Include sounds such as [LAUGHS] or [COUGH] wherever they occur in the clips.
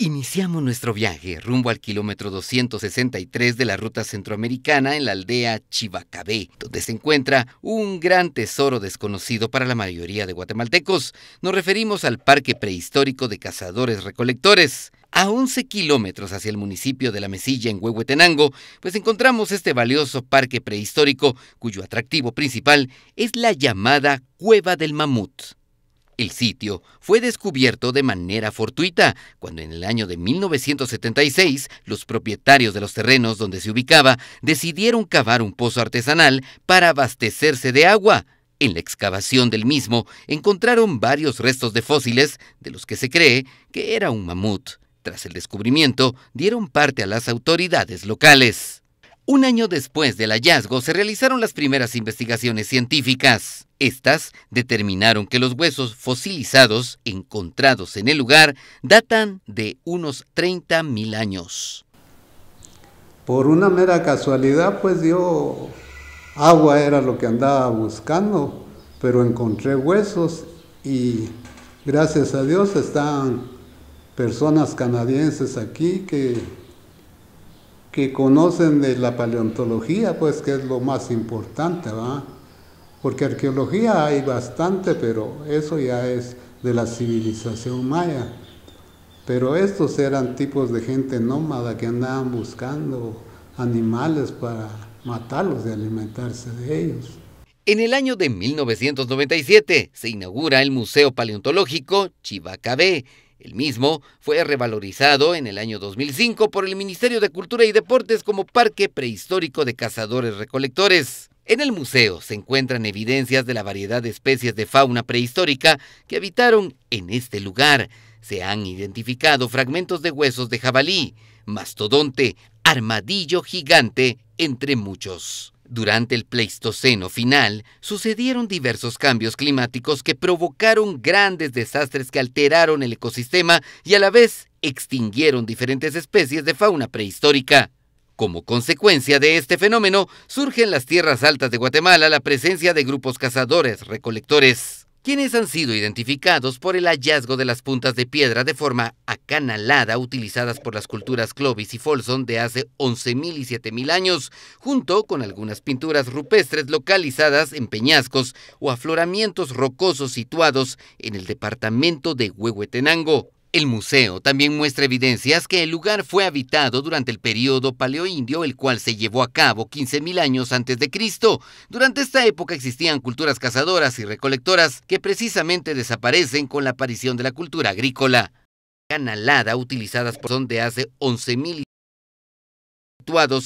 Iniciamos nuestro viaje rumbo al kilómetro 263 de la ruta centroamericana en la aldea Chivacabé, donde se encuentra un gran tesoro desconocido para la mayoría de guatemaltecos. Nos referimos al Parque Prehistórico de Cazadores Recolectores. A 11 kilómetros hacia el municipio de La Mesilla, en Huehuetenango, pues encontramos este valioso parque prehistórico, cuyo atractivo principal es la llamada Cueva del Mamut. El sitio fue descubierto de manera fortuita cuando en el año de 1976 los propietarios de los terrenos donde se ubicaba decidieron cavar un pozo artesanal para abastecerse de agua. En la excavación del mismo encontraron varios restos de fósiles de los que se cree que era un mamut. Tras el descubrimiento dieron parte a las autoridades locales. Un año después del hallazgo se realizaron las primeras investigaciones científicas. Estas determinaron que los huesos fosilizados encontrados en el lugar datan de unos 30.000 años. Por una mera casualidad, pues yo agua era lo que andaba buscando, pero encontré huesos y gracias a Dios están personas canadienses aquí que que conocen de la paleontología, pues que es lo más importante, ¿va? Porque arqueología hay bastante, pero eso ya es de la civilización maya. Pero estos eran tipos de gente nómada que andaban buscando animales para matarlos y alimentarse de ellos. En el año de 1997 se inaugura el Museo Paleontológico Chivacabé el mismo fue revalorizado en el año 2005 por el Ministerio de Cultura y Deportes como Parque Prehistórico de Cazadores Recolectores. En el museo se encuentran evidencias de la variedad de especies de fauna prehistórica que habitaron en este lugar. Se han identificado fragmentos de huesos de jabalí, mastodonte, armadillo gigante, entre muchos. Durante el Pleistoceno final sucedieron diversos cambios climáticos que provocaron grandes desastres que alteraron el ecosistema y a la vez extinguieron diferentes especies de fauna prehistórica. Como consecuencia de este fenómeno, surge en las tierras altas de Guatemala la presencia de grupos cazadores-recolectores quienes han sido identificados por el hallazgo de las puntas de piedra de forma acanalada utilizadas por las culturas Clovis y Folsom de hace 11.000 y 7.000 años, junto con algunas pinturas rupestres localizadas en peñascos o afloramientos rocosos situados en el departamento de Huehuetenango. El museo también muestra evidencias que el lugar fue habitado durante el periodo paleoindio, el cual se llevó a cabo 15.000 años antes de Cristo. Durante esta época existían culturas cazadoras y recolectoras que precisamente desaparecen con la aparición de la cultura agrícola. Canalada utilizadas son de hace 11.000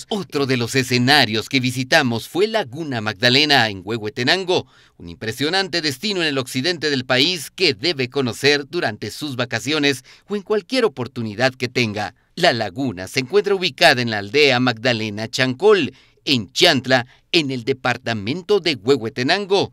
otro de los escenarios que visitamos fue Laguna Magdalena, en Huehuetenango, un impresionante destino en el occidente del país que debe conocer durante sus vacaciones o en cualquier oportunidad que tenga. La laguna se encuentra ubicada en la aldea Magdalena Chancol, en Chantla, en el departamento de Huehuetenango.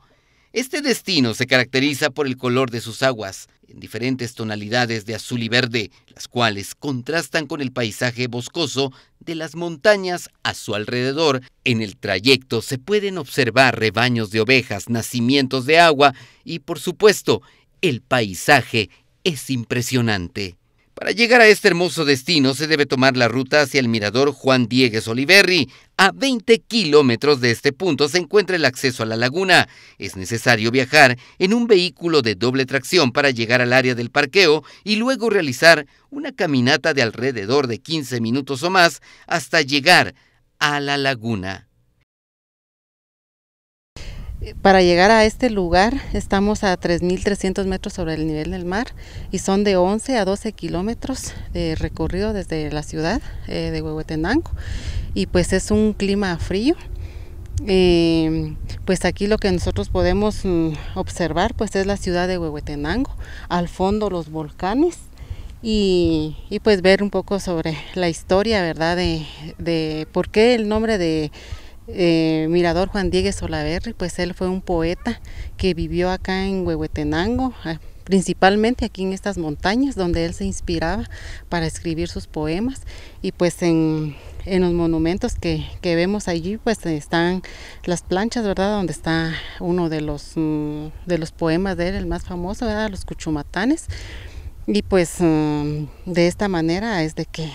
Este destino se caracteriza por el color de sus aguas, en diferentes tonalidades de azul y verde, las cuales contrastan con el paisaje boscoso de las montañas a su alrededor. En el trayecto se pueden observar rebaños de ovejas, nacimientos de agua y, por supuesto, el paisaje es impresionante. Para llegar a este hermoso destino se debe tomar la ruta hacia el mirador Juan Diegues Oliverri. A 20 kilómetros de este punto se encuentra el acceso a la laguna. Es necesario viajar en un vehículo de doble tracción para llegar al área del parqueo y luego realizar una caminata de alrededor de 15 minutos o más hasta llegar a la laguna. Para llegar a este lugar estamos a 3.300 metros sobre el nivel del mar y son de 11 a 12 kilómetros de recorrido desde la ciudad eh, de Huehuetenango y pues es un clima frío. Eh, pues aquí lo que nosotros podemos mm, observar pues es la ciudad de Huehuetenango, al fondo los volcanes y, pues ver un poco sobre la historia, ¿verdad? de por qué el nombre de eh, Mirador Juan Diego Solaverri, pues él fue un poeta que vivió acá en Huehuetenango, ah, principalmente aquí en estas montañas donde él se inspiraba para escribir sus poemas y pues en, los monumentos que, vemos allí pues están las planchas, ¿verdad? Donde está uno de los, mm, de los poemas de él, el más famoso, ¿verdad? Los cuchumatanes y pues mm, de esta manera es de que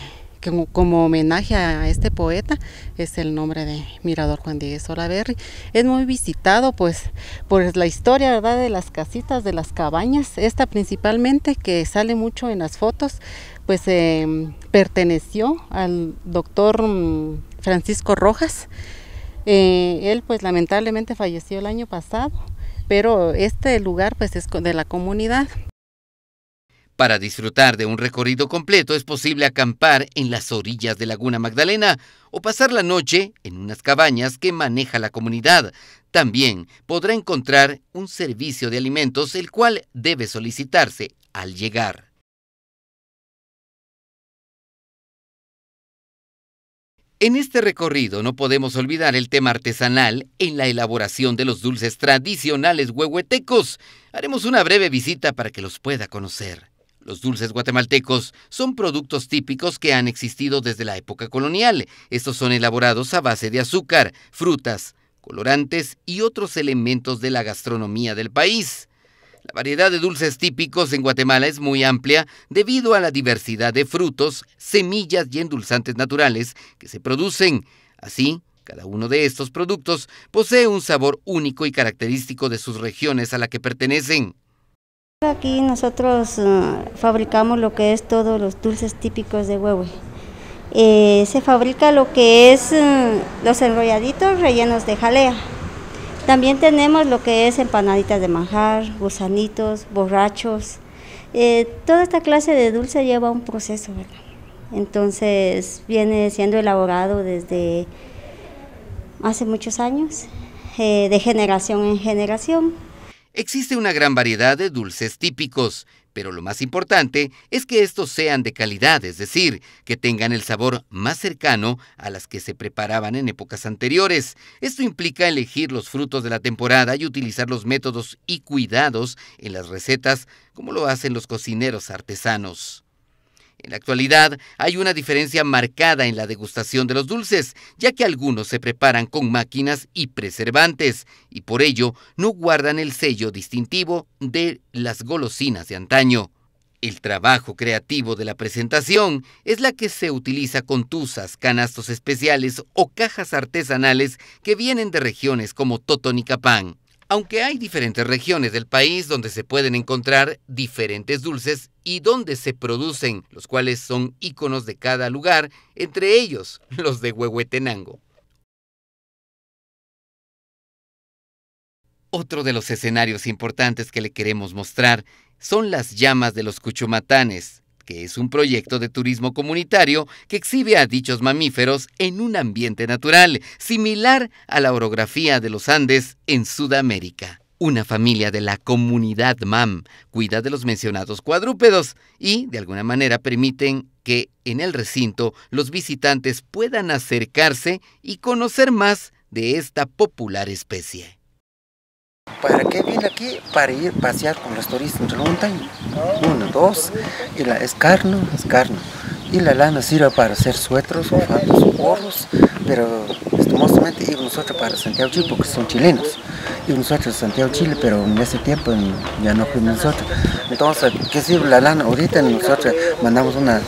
como, homenaje a este poeta es el nombre de Mirador Juan Diego Solaverri. Es muy visitado pues por la historia ¿verdad? de las casitas, de las cabañas, esta principalmente que sale mucho en las fotos, pues em, perteneció al doctor mm, Francisco Rojas. Eh, él pues lamentablemente falleció el año pasado, pero este lugar pues es de la comunidad. Para disfrutar de un recorrido completo es posible acampar en las orillas de Laguna Magdalena o pasar la noche en unas cabañas que maneja la comunidad. También podrá encontrar un servicio de alimentos el cual debe solicitarse al llegar. En este recorrido no podemos olvidar el tema artesanal en la elaboración de los dulces tradicionales huehuetecos. Haremos una breve visita para que los pueda conocer. Los dulces guatemaltecos son productos típicos que han existido desde la época colonial. Estos son elaborados a base de azúcar, frutas, colorantes y otros elementos de la gastronomía del país. La variedad de dulces típicos en Guatemala es muy amplia debido a la diversidad de frutos, semillas y endulzantes naturales que se producen. Así, cada uno de estos productos posee un sabor único y característico de sus regiones a la que pertenecen. Aquí nosotros eh, fabricamos lo que es todos los dulces típicos de huevo. Eh, se fabrica lo que es eh, los enrolladitos rellenos de jalea. También tenemos lo que es empanaditas de manjar, gusanitos, borrachos. toda esta clase de dulce lleva un proceso, Entonces viene siendo elaborado desde hace muchos años, de generación en generación. Existe una gran variedad de dulces típicos, pero lo más importante es que estos sean de calidad, es decir, que tengan el sabor más cercano a las que se preparaban en épocas anteriores. Esto implica elegir los frutos de la temporada y utilizar los métodos y cuidados en las recetas como lo hacen los cocineros artesanos. En la actualidad hay una diferencia marcada en la degustación de los dulces, ya que algunos se preparan con máquinas y preservantes, y por ello no guardan el sello distintivo de las golosinas de antaño. El trabajo creativo de la presentación es la que se utiliza con tuzas, canastos especiales o cajas artesanales que vienen de regiones como Totonicapán. Aunque hay diferentes regiones del país donde se pueden encontrar diferentes dulces y donde se producen, los cuales son íconos de cada lugar, entre ellos [LAUGHS] los de Huehuetenango. Otro de los escenarios importantes que le queremos mostrar son las llamas de los cuchumatanes, que es un proyecto de turismo comunitario que exhibe a dichos mamíferos en un ambiente natural, similar a la orografía de los Andes en Sudamérica. Una familia de la comunidad MAM cuida de los mencionados cuadrúpedos y, de alguna manera, permiten que en el recinto los visitantes puedan acercarse y conocer más de esta popular especie. ¿Para qué viene aquí? Para ir a pasear con los turistas de la montaña. Uno, dos, y la escarno, escarno. Y la lana sirve para hacer suetros, o gorros, pero lastimosamente íbamos nosotros para Santiago Chile porque son chilenos. Y nosotros Santiago Chile, pero en ese tiempo ya no fuimos nosotros. Entonces, ¿qué sirve la lana? Ahorita nosotros mandamos una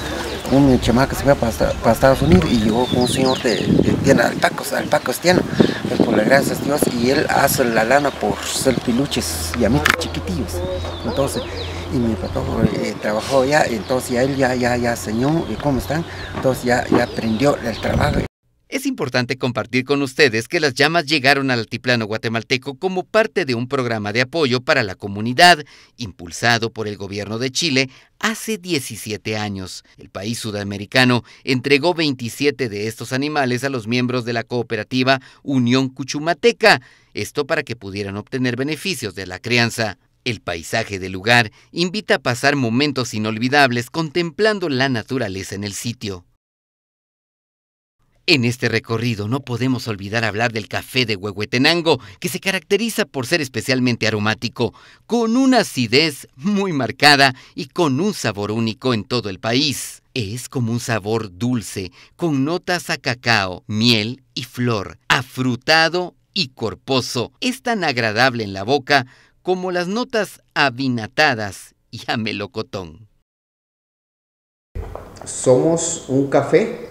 un chamaco se fue para, Estados Unidos y llegó un señor de, tiene alpacos, alpacos tiene, por pues, pues, las gracias a Dios y él hace la lana por ser piluches y amigos chiquitillos. Entonces, y mi papá eh, trabajó ya, entonces ya él ya, ya, ya, señor, ¿cómo están? Entonces ya, ya aprendió el trabajo, es importante compartir con ustedes que las llamas llegaron al altiplano guatemalteco como parte de un programa de apoyo para la comunidad impulsado por el gobierno de Chile hace 17 años. El país sudamericano entregó 27 de estos animales a los miembros de la cooperativa Unión Cuchumateca, esto para que pudieran obtener beneficios de la crianza. El paisaje del lugar invita a pasar momentos inolvidables contemplando la naturaleza en el sitio. En este recorrido no podemos olvidar hablar del café de Huehuetenango, que se caracteriza por ser especialmente aromático, con una acidez muy marcada y con un sabor único en todo el país. Es como un sabor dulce, con notas a cacao, miel y flor, afrutado y corposo. Es tan agradable en la boca como las notas avinatadas y a melocotón. Somos un café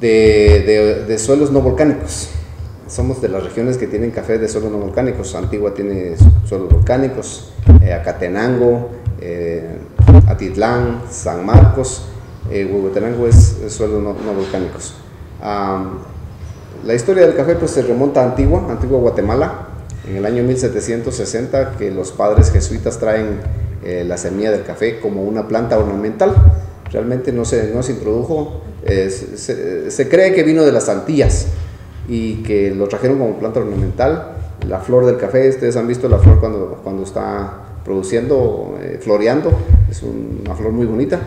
de, suelos no volcánicos. Somos de las regiones que tienen café de suelos no volcánicos. Antigua tiene suelos volcánicos, eh, Acatenango, eh, Atitlán, San Marcos, eh, Huehuetenango es, suelos no, volcánicos. la historia del café pues, se remonta a Antigua, Antigua Guatemala, en el año 1760, que los padres jesuitas traen eh, la semilla del café como una planta ornamental. Realmente no se, no se introdujo eh, se, cree que vino de las Antillas y que lo trajeron como planta ornamental. La flor del café, ustedes han visto la flor cuando, cuando está produciendo, eh, floreando, es una flor muy bonita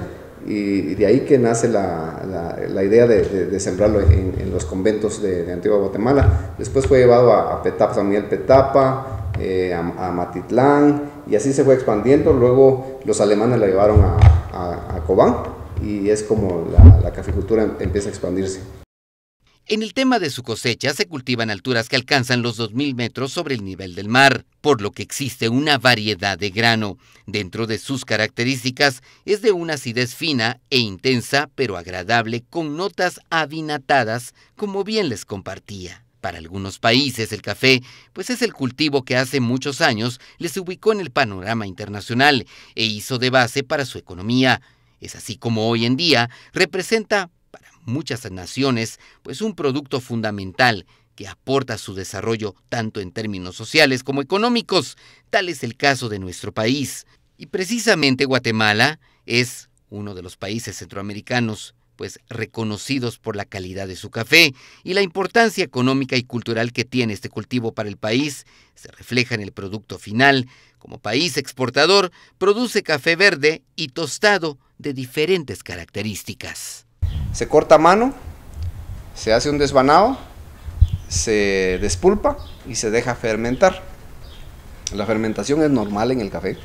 y, de ahí que nace la, idea de, sembrarlo en, los conventos de, Antigua Guatemala. Después fue llevado a, Petapa, Petapa, eh, a, Matitlán y así se fue expandiendo. Luego los alemanes la llevaron a Cobán y es como la, cafecultura caficultura empieza a expandirse. En el tema de su cosecha se cultivan alturas que alcanzan los 2.000 metros sobre el nivel del mar, por lo que existe una variedad de grano. Dentro de sus características es de una acidez fina e intensa, pero agradable, con notas avinatadas, como bien les compartía. Para algunos países el café, pues es el cultivo que hace muchos años les ubicó en el panorama internacional e hizo de base para su economía. Es así como hoy en día representa para muchas naciones pues un producto fundamental que aporta su desarrollo tanto en términos sociales como económicos. Tal es el caso de nuestro país. Y precisamente Guatemala es uno de los países centroamericanos pues reconocidos por la calidad de su café y la importancia económica y cultural que tiene este cultivo para el país, se refleja en el producto final. Como país exportador, produce café verde y tostado de diferentes características. Se corta a mano, se hace un desvanado, se despulpa y se deja fermentar. La fermentación es normal en el café.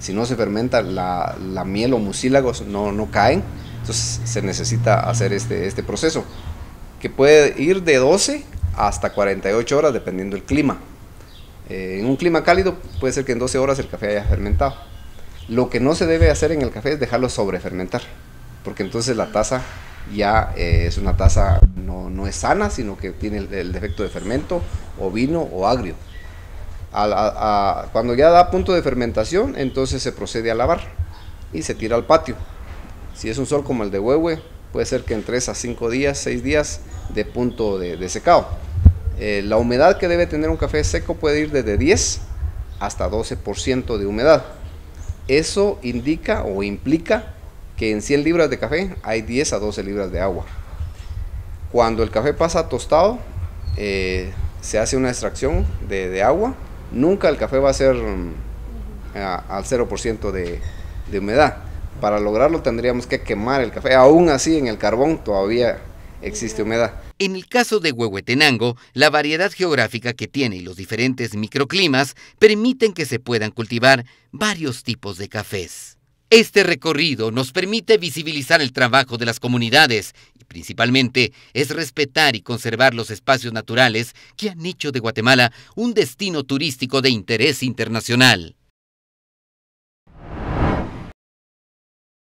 Si no se fermenta, la, la miel o mucílagos no, no caen entonces se necesita hacer este, este, proceso, que puede ir de 12 hasta 48 horas dependiendo del clima. Eh, en un clima cálido puede ser que en 12 horas el café haya fermentado. Lo que no se debe hacer en el café es dejarlo sobrefermentar, porque entonces la taza ya eh, es una taza no, es sana, sino que tiene el, defecto de fermento o vino o agrio. cuando ya da punto de fermentación, entonces se procede a lavar y se tira al patio. Si es un sol como el de Huehue, puede ser que en 3 a 5 días, 6 días de punto de, secado. Eh, la humedad que debe tener un café seco puede ir desde 10 hasta 12% de humedad. Eso indica o implica que en 100 libras de café hay 10 a 12 libras de agua. Cuando el café pasa tostado, eh, se hace una extracción de, agua. Nunca el café va a ser mm, al 0% de humedad. Para lograrlo tendríamos que quemar el café. Aún así, en el carbón todavía existe humedad. En el caso de Huehuetenango, la variedad geográfica que tiene y los diferentes microclimas permiten que se puedan cultivar varios tipos de cafés. Este recorrido nos permite visibilizar el trabajo de las comunidades y principalmente es respetar y conservar los espacios naturales que han hecho de Guatemala un destino turístico de interés internacional.